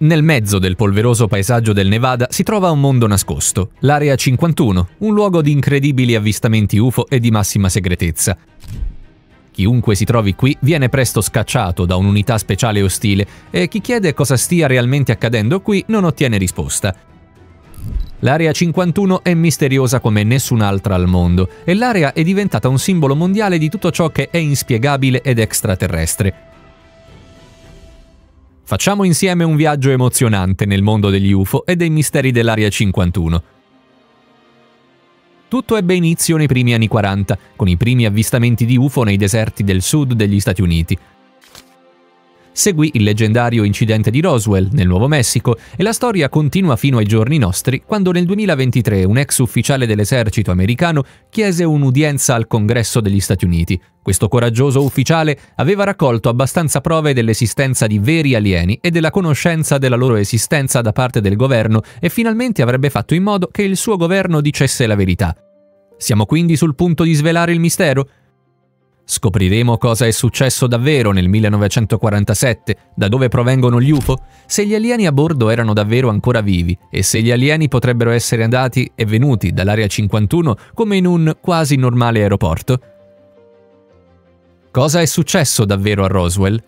Nel mezzo del polveroso paesaggio del Nevada si trova un mondo nascosto, l'Area 51, un luogo di incredibili avvistamenti UFO e di massima segretezza. Chiunque si trovi qui viene presto scacciato da un'unità speciale ostile e chi chiede cosa stia realmente accadendo qui non ottiene risposta. L'Area 51 è misteriosa come nessun'altra al mondo e l'area è diventata un simbolo mondiale di tutto ciò che è inspiegabile ed extraterrestre. Facciamo insieme un viaggio emozionante nel mondo degli UFO e dei misteri dell'Area 51. Tutto ebbe inizio nei primi anni 40, con i primi avvistamenti di UFO nei deserti del sud degli Stati Uniti, Seguì il leggendario incidente di Roswell, nel Nuovo Messico, e la storia continua fino ai giorni nostri, quando nel 2023 un ex ufficiale dell'esercito americano chiese un'udienza al Congresso degli Stati Uniti. Questo coraggioso ufficiale aveva raccolto abbastanza prove dell'esistenza di veri alieni e della conoscenza della loro esistenza da parte del governo e finalmente avrebbe fatto in modo che il suo governo dicesse la verità. Siamo quindi sul punto di svelare il mistero? Scopriremo cosa è successo davvero nel 1947, da dove provengono gli UFO, se gli alieni a bordo erano davvero ancora vivi e se gli alieni potrebbero essere andati e venuti dall'Area 51 come in un quasi normale aeroporto. Cosa è successo davvero a Roswell?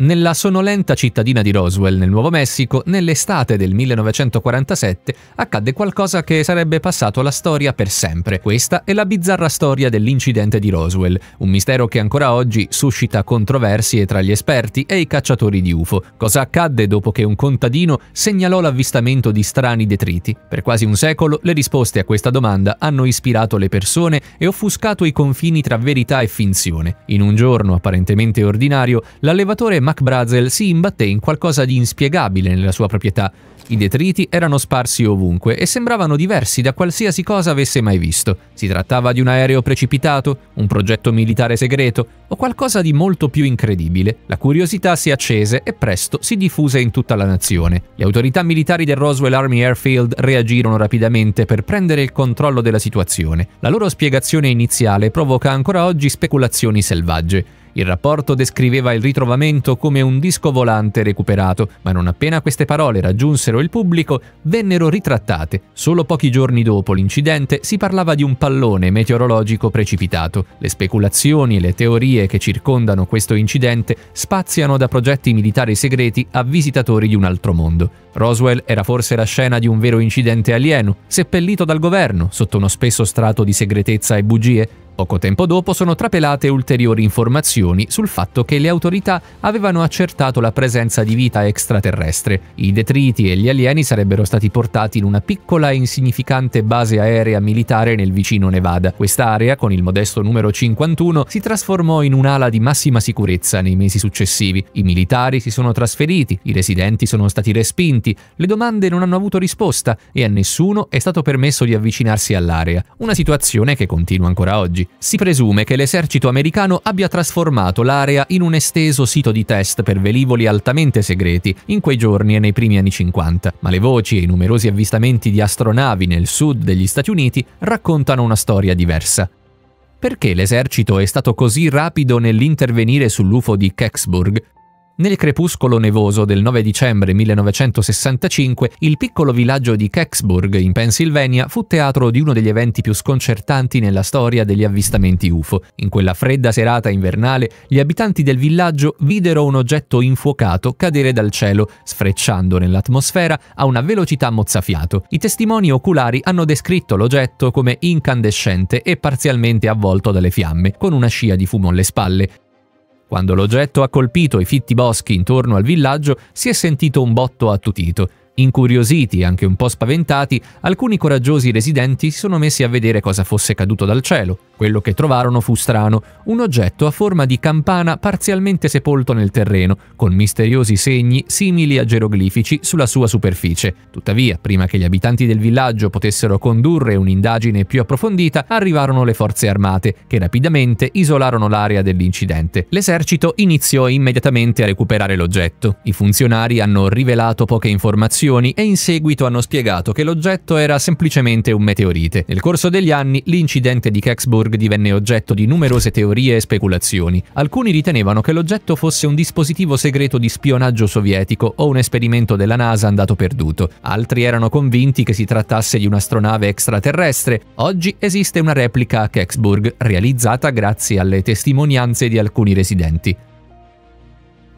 Nella sonolenta cittadina di Roswell, nel Nuovo Messico, nell'estate del 1947 accadde qualcosa che sarebbe passato alla storia per sempre. Questa è la bizzarra storia dell'incidente di Roswell, un mistero che ancora oggi suscita controversie tra gli esperti e i cacciatori di UFO. Cosa accadde dopo che un contadino segnalò l'avvistamento di strani detriti? Per quasi un secolo le risposte a questa domanda hanno ispirato le persone e offuscato i confini tra verità e finzione. In un giorno apparentemente ordinario, l'allevatore Mac si imbatté in qualcosa di inspiegabile nella sua proprietà. I detriti erano sparsi ovunque e sembravano diversi da qualsiasi cosa avesse mai visto. Si trattava di un aereo precipitato, un progetto militare segreto o qualcosa di molto più incredibile. La curiosità si accese e presto si diffuse in tutta la nazione. Le autorità militari del Roswell Army Airfield reagirono rapidamente per prendere il controllo della situazione. La loro spiegazione iniziale provoca ancora oggi speculazioni selvagge. Il rapporto descriveva il ritrovamento come un disco volante recuperato, ma non appena queste parole raggiunsero il pubblico, vennero ritrattate. Solo pochi giorni dopo l'incidente si parlava di un pallone meteorologico precipitato. Le speculazioni e le teorie che circondano questo incidente spaziano da progetti militari segreti a visitatori di un altro mondo. Roswell era forse la scena di un vero incidente alieno, seppellito dal governo sotto uno spesso strato di segretezza e bugie? Poco tempo dopo sono trapelate ulteriori informazioni sul fatto che le autorità avevano accertato la presenza di vita extraterrestre. I detriti e gli alieni sarebbero stati portati in una piccola e insignificante base aerea militare nel vicino Nevada. Quest'area, con il modesto numero 51, si trasformò in un'ala di massima sicurezza nei mesi successivi. I militari si sono trasferiti, i residenti sono stati respinti, le domande non hanno avuto risposta e a nessuno è stato permesso di avvicinarsi all'area. Una situazione che continua ancora oggi ostaggi. Si presume che l'esercito americano abbia trasformato l'area in un esteso sito di test per velivoli altamente segreti in quei giorni e nei primi anni 50, ma le voci e i numerosi avvistamenti di astronavi nel sud degli Stati Uniti raccontano una storia diversa. Perché l'esercito è stato così rapido nell'intervenire sull'UFO di Kecksburg? Nel crepuscolo nevoso del 9 dicembre 1965, il piccolo villaggio di Kecksburg, in Pennsylvania, fu teatro di uno degli eventi più sconcertanti nella storia degli avvistamenti UFO. In quella fredda serata invernale, gli abitanti del villaggio videro un oggetto infuocato cadere dal cielo, sfrecciando nell'atmosfera a una velocità mozzafiato. I testimoni oculari hanno descritto l'oggetto come incandescente e parzialmente avvolto dalle fiamme, con una scia di fumo alle spalle. Quando l'oggetto ha colpito i fitti boschi intorno al villaggio si è sentito un botto attutito Incuriositi e anche un po' spaventati, alcuni coraggiosi residenti si sono messi a vedere cosa fosse caduto dal cielo. Quello che trovarono fu strano, un oggetto a forma di campana parzialmente sepolto nel terreno, con misteriosi segni simili a geroglifici sulla sua superficie. Tuttavia, prima che gli abitanti del villaggio potessero condurre un'indagine più approfondita, arrivarono le forze armate, che rapidamente isolarono l'area dell'incidente. L'esercito iniziò immediatamente a recuperare l'oggetto. I funzionari hanno rivelato poche informazioni spiegazioni e in seguito hanno spiegato che l'oggetto era semplicemente un meteorite. Nel corso degli anni l'incidente di Kecksburg divenne oggetto di numerose teorie e speculazioni. Alcuni ritenevano che l'oggetto fosse un dispositivo segreto di spionaggio sovietico o un esperimento della NASA andato perduto. Altri erano convinti che si trattasse di un'astronave extraterrestre. Oggi esiste una replica a Kecksburg, realizzata grazie alle testimonianze di alcuni residenti.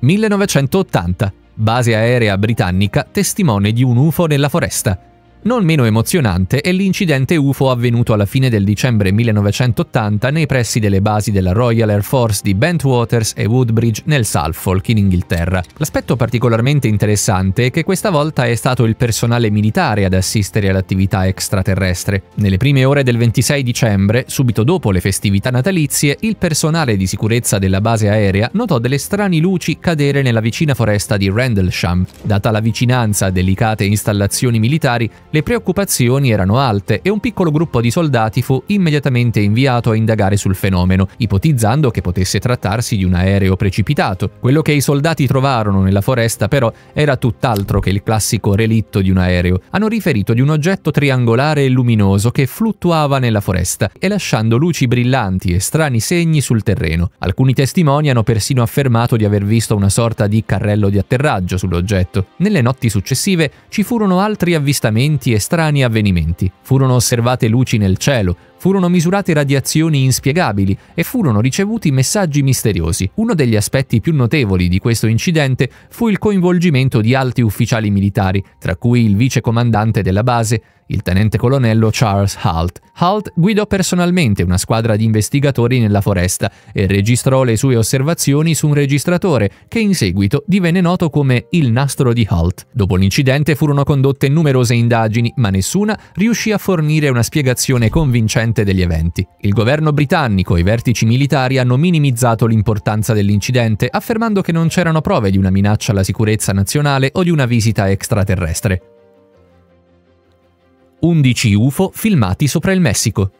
1980 base aerea britannica testimone di un UFO nella foresta. Non meno emozionante è l'incidente UFO avvenuto alla fine del dicembre 1980 nei pressi delle basi della Royal Air Force di Bentwaters e Woodbridge nel Suffolk, in Inghilterra. L'aspetto particolarmente interessante è che questa volta è stato il personale militare ad assistere all'attività extraterrestre. Nelle prime ore del 26 dicembre, subito dopo le festività natalizie, il personale di sicurezza della base aerea notò delle strane luci cadere nella vicina foresta di Rendlesham. Data la vicinanza a delicate installazioni militari, le preoccupazioni erano alte e un piccolo gruppo di soldati fu immediatamente inviato a indagare sul fenomeno, ipotizzando che potesse trattarsi di un aereo precipitato. Quello che i soldati trovarono nella foresta però era tutt'altro che il classico relitto di un aereo. Hanno riferito di un oggetto triangolare e luminoso che fluttuava nella foresta e lasciando luci brillanti e strani segni sul terreno. Alcuni testimoni hanno persino affermato di aver visto una sorta di carrello di atterraggio sull'oggetto. Nelle notti successive ci furono altri avvistamenti insoliti e strani avvenimenti. Furono osservate luci nel cielo, Furono misurate radiazioni inspiegabili e furono ricevuti messaggi misteriosi. Uno degli aspetti più notevoli di questo incidente fu il coinvolgimento di alti ufficiali militari, tra cui il vice comandante della base, il tenente colonnello Charles Halt. Halt guidò personalmente una squadra di investigatori nella foresta e registrò le sue osservazioni su un registratore che in seguito divenne noto come il nastro di Halt. Dopo l'incidente furono condotte numerose indagini, ma nessuna riuscì a fornire una spiegazione convincente seguente degli eventi. Il governo britannico e i vertici militari hanno minimizzato l'importanza dell'incidente, affermando che non c'erano prove di una minaccia alla sicurezza nazionale o di una visita extraterrestre. 11 UFO filmati sopra il Messico.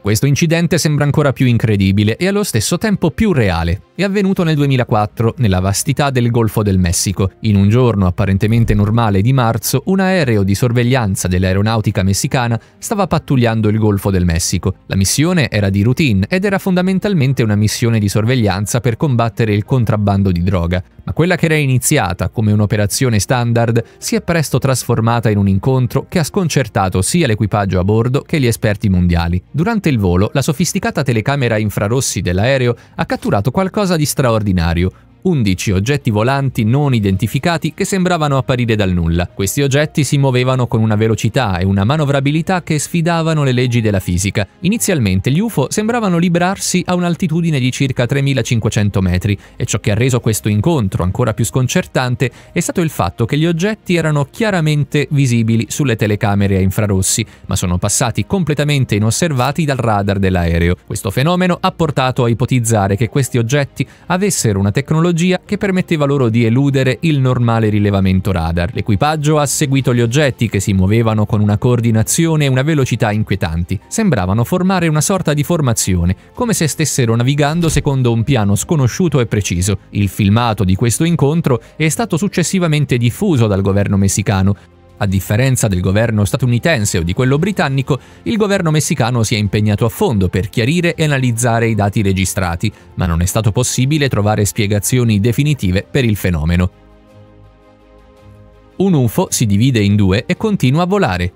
Questo incidente sembra ancora più incredibile e allo stesso tempo più reale, è avvenuto nel 2004 nella vastità del Golfo del Messico. In un giorno apparentemente normale di marzo, un aereo di sorveglianza dell'aeronautica messicana stava pattugliando il Golfo del Messico. La missione era di routine ed era fondamentalmente una missione di sorveglianza per combattere il contrabbando di droga, ma quella che era iniziata come un'operazione standard si è presto trasformata in un incontro che ha sconcertato sia l'equipaggio a bordo che gli esperti mondiali. Durante il volo, la sofisticata telecamera infrarossi dell'aereo ha catturato qualcosa qualcosa di straordinario, 11 oggetti volanti non identificati che sembravano apparire dal nulla. Questi oggetti si muovevano con una velocità e una manovrabilità che sfidavano le leggi della fisica. Inizialmente gli UFO sembravano librarsi a un'altitudine di circa 3500 metri e ciò che ha reso questo incontro ancora più sconcertante è stato il fatto che gli oggetti erano chiaramente visibili sulle telecamere a infrarossi, ma sono passati completamente inosservati dal radar dell'aereo. Questo fenomeno ha portato a ipotizzare che questi oggetti avessero una tecnologia tecnologia che permetteva loro di eludere il normale rilevamento radar. L'equipaggio ha seguito gli oggetti che si muovevano con una coordinazione e una velocità inquietanti. Sembravano formare una sorta di formazione, come se stessero navigando secondo un piano sconosciuto e preciso. Il filmato di questo incontro è stato successivamente diffuso dal governo messicano, a differenza del governo statunitense o di quello britannico, il governo messicano si è impegnato a fondo per chiarire e analizzare i dati registrati, ma non è stato possibile trovare spiegazioni definitive per il fenomeno. Un UFO si divide in due e continua a volare,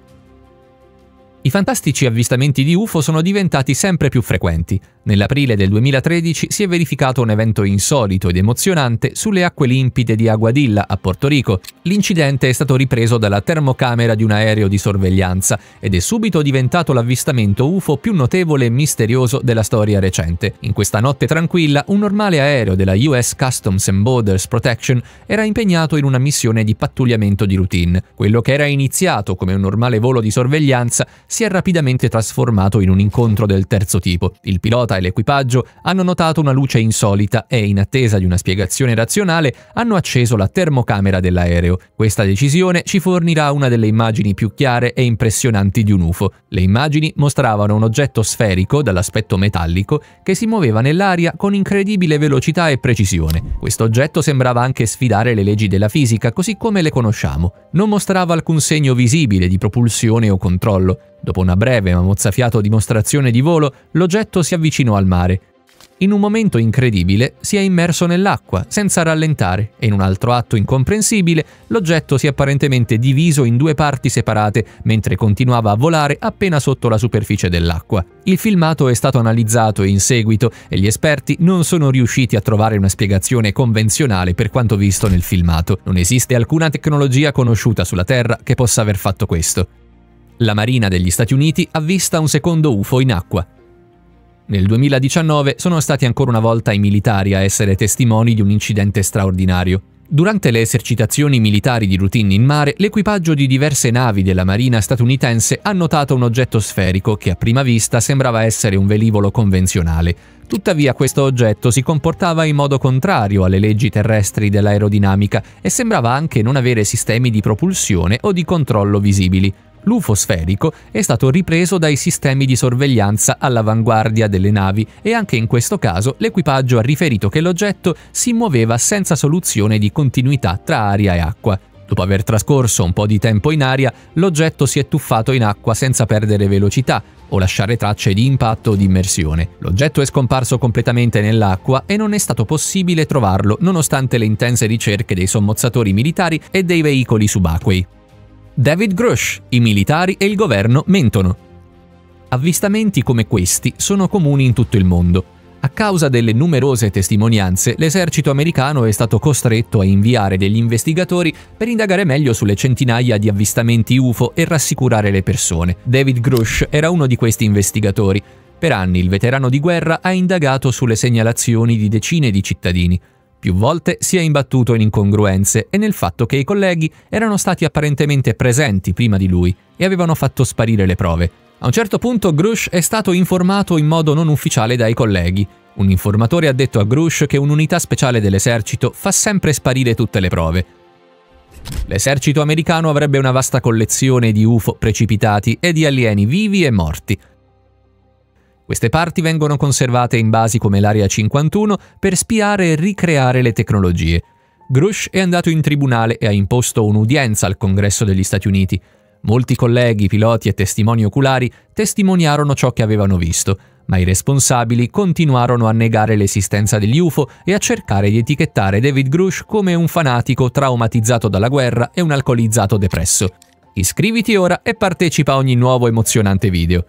i fantastici avvistamenti di UFO sono diventati sempre più frequenti. Nell'aprile del 2013 si è verificato un evento insolito ed emozionante sulle acque limpide di Aguadilla, a Porto Rico. L'incidente è stato ripreso dalla termocamera di un aereo di sorveglianza ed è subito diventato l'avvistamento UFO più notevole e misterioso della storia recente. In questa notte tranquilla, un normale aereo della US Customs and Borders Protection era impegnato in una missione di pattugliamento di routine. Quello che era iniziato come un normale volo di sorveglianza si è rapidamente trasformato in un incontro del terzo tipo. Il pilota e l'equipaggio hanno notato una luce insolita e, in attesa di una spiegazione razionale, hanno acceso la termocamera dell'aereo. Questa decisione ci fornirà una delle immagini più chiare e impressionanti di un UFO. Le immagini mostravano un oggetto sferico dall'aspetto metallico che si muoveva nell'aria con incredibile velocità e precisione. Questo oggetto sembrava anche sfidare le leggi della fisica così come le conosciamo. Non mostrava alcun segno visibile di propulsione o controllo. Dopo una breve ma mozzafiato dimostrazione di volo, l'oggetto si avvicinò al mare. In un momento incredibile si è immerso nell'acqua, senza rallentare, e in un altro atto incomprensibile l'oggetto si è apparentemente diviso in due parti separate, mentre continuava a volare appena sotto la superficie dell'acqua. Il filmato è stato analizzato in seguito e gli esperti non sono riusciti a trovare una spiegazione convenzionale per quanto visto nel filmato. Non esiste alcuna tecnologia conosciuta sulla Terra che possa aver fatto questo. La Marina degli Stati Uniti avvista un secondo UFO in acqua. Nel 2019 sono stati ancora una volta i militari a essere testimoni di un incidente straordinario. Durante le esercitazioni militari di routine in mare, l'equipaggio di diverse navi della Marina statunitense ha notato un oggetto sferico che a prima vista sembrava essere un velivolo convenzionale. Tuttavia questo oggetto si comportava in modo contrario alle leggi terrestri dell'aerodinamica e sembrava anche non avere sistemi di propulsione o di controllo visibili l'UFO sferico è stato ripreso dai sistemi di sorveglianza all'avanguardia delle navi e anche in questo caso l'equipaggio ha riferito che l'oggetto si muoveva senza soluzione di continuità tra aria e acqua. Dopo aver trascorso un po' di tempo in aria, l'oggetto si è tuffato in acqua senza perdere velocità, o lasciare tracce di impatto o di immersione. L'oggetto è scomparso completamente nell'acqua e non è stato possibile trovarlo nonostante le intense ricerche dei sommozzatori militari e dei veicoli subacquei. David Grush, i militari e il governo mentono. Avvistamenti come questi sono comuni in tutto il mondo. A causa delle numerose testimonianze, l'esercito americano è stato costretto a inviare degli investigatori per indagare meglio sulle centinaia di avvistamenti UFO e rassicurare le persone. David Grush era uno di questi investigatori. Per anni il veterano di guerra ha indagato sulle segnalazioni di decine di cittadini. Più volte si è imbattuto in incongruenze e nel fatto che i colleghi erano stati apparentemente presenti prima di lui e avevano fatto sparire le prove. A un certo punto Grush è stato informato in modo non ufficiale dai colleghi. Un informatore ha detto a Grush che un'unità speciale dell'esercito fa sempre sparire tutte le prove. L'esercito americano avrebbe una vasta collezione di UFO precipitati e di alieni vivi e morti, queste parti vengono conservate in basi come l'Area 51 per spiare e ricreare le tecnologie. Grush è andato in tribunale e ha imposto un'udienza al Congresso degli Stati Uniti. Molti colleghi, piloti e testimoni oculari testimoniarono ciò che avevano visto, ma i responsabili continuarono a negare l'esistenza degli UFO e a cercare di etichettare David Grush come un fanatico traumatizzato dalla guerra e un alcolizzato depresso. Iscriviti ora e partecipa a ogni nuovo emozionante video.